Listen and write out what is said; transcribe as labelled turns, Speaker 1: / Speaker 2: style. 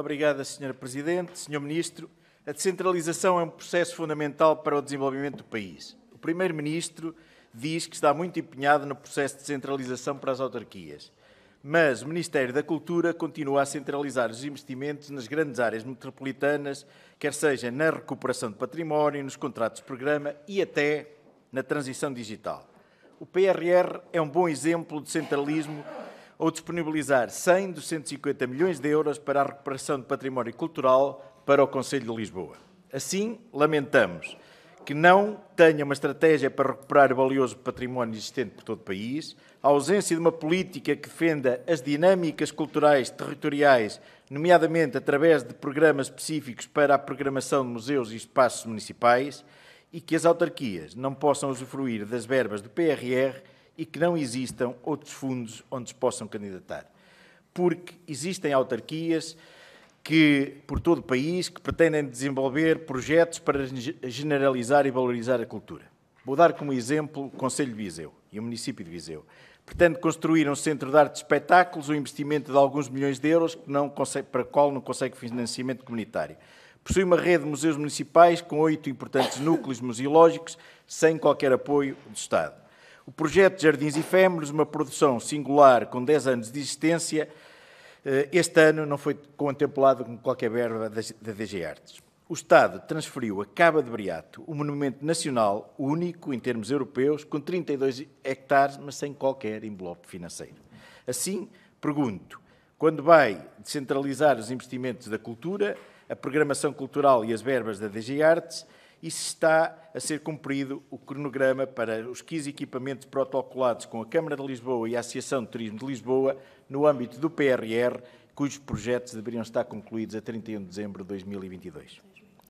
Speaker 1: obrigada, obrigado, Presidente. Sr. Ministro, a descentralização é um processo fundamental para o desenvolvimento do país. O Primeiro-Ministro diz que está muito empenhado no processo de descentralização para as autarquias. Mas o Ministério da Cultura continua a centralizar os investimentos nas grandes áreas metropolitanas, quer seja na recuperação de património, nos contratos de programa e até na transição digital. O PRR é um bom exemplo de centralismo ou disponibilizar 100 dos 150 milhões de euros para a recuperação de património cultural para o Conselho de Lisboa. Assim, lamentamos que não tenha uma estratégia para recuperar o valioso património existente por todo o país, a ausência de uma política que defenda as dinâmicas culturais territoriais, nomeadamente através de programas específicos para a programação de museus e espaços municipais, e que as autarquias não possam usufruir das verbas do PRR e que não existam outros fundos onde se possam candidatar. Porque existem autarquias que, por todo o país, que pretendem desenvolver projetos para generalizar e valorizar a cultura. Vou dar como exemplo o Conselho de Viseu e o município de Viseu. Pretende construir um centro de arte de espetáculos, um investimento de alguns milhões de euros que não consegue, para o qual não consegue financiamento comunitário. Possui uma rede de museus municipais com oito importantes núcleos museológicos, sem qualquer apoio do Estado. O projeto Jardins Efêmeros, uma produção singular com 10 anos de existência, eh, este ano não foi contemplado com qualquer verba da DG Artes. O Estado transferiu a Caba de Briato, um monumento nacional único em termos europeus, com 32 hectares, mas sem qualquer envelope financeiro. Assim, pergunto, quando vai descentralizar os investimentos da cultura, a programação cultural e as verbas da DG Artes, e se está a ser cumprido o cronograma para os 15 equipamentos protocolados com a Câmara de Lisboa e a Associação de Turismo de Lisboa no âmbito do PRR, cujos projetos deveriam estar concluídos a 31 de dezembro de 2022.